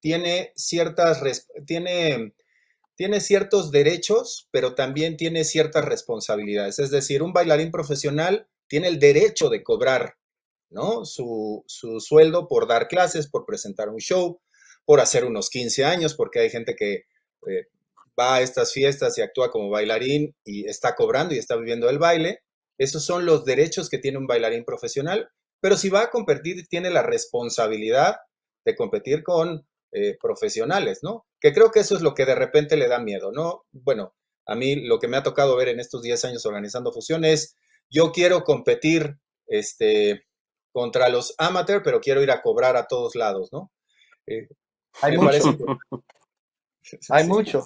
tiene ciertas, tiene, tiene ciertos derechos, pero también tiene ciertas responsabilidades. Es decir, un bailarín profesional tiene el derecho de cobrar ¿no? Su, sueldo por dar clases, por presentar un show, por hacer unos 15 años, porque hay gente que eh, va a estas fiestas y actúa como bailarín y está cobrando y está viviendo el baile. Esos son los derechos que tiene un bailarín profesional, pero si va a competir, tiene la responsabilidad de competir con eh, profesionales, ¿no? Que creo que eso es lo que de repente le da miedo, ¿no? Bueno, a mí lo que me ha tocado ver en estos 10 años organizando fusiones, yo quiero competir este, contra los amateurs, pero quiero ir a cobrar a todos lados, ¿no? Eh, hay, hay mucho.